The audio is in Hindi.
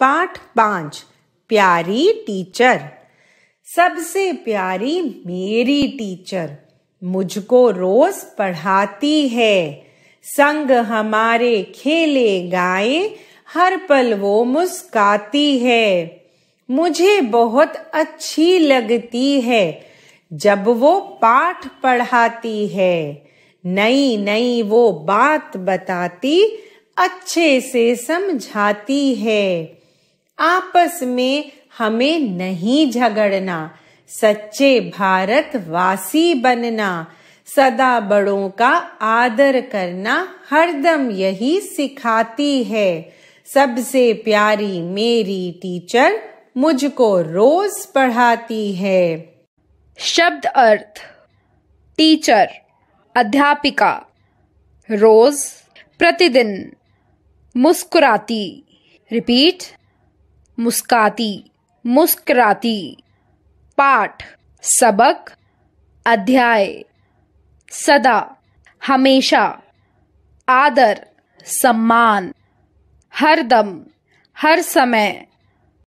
पाठ पांच प्यारी टीचर सबसे प्यारी मेरी टीचर मुझको रोज पढ़ाती है संग हमारे खेले गाए हर पल वो मुस्काती है मुझे बहुत अच्छी लगती है जब वो पाठ पढ़ाती है नई नई वो बात बताती अच्छे से समझाती है आपस में हमें नहीं झगड़ना सच्चे भारत वासी बनना सदा बड़ों का आदर करना हरदम यही सिखाती है सबसे प्यारी मेरी टीचर मुझको रोज पढ़ाती है शब्द अर्थ टीचर अध्यापिका रोज प्रतिदिन मुस्कुराती रिपीट मुस्काती मुस्कराती पाठ सबक अध्याय सदा हमेशा आदर सम्मान हर दम हर समय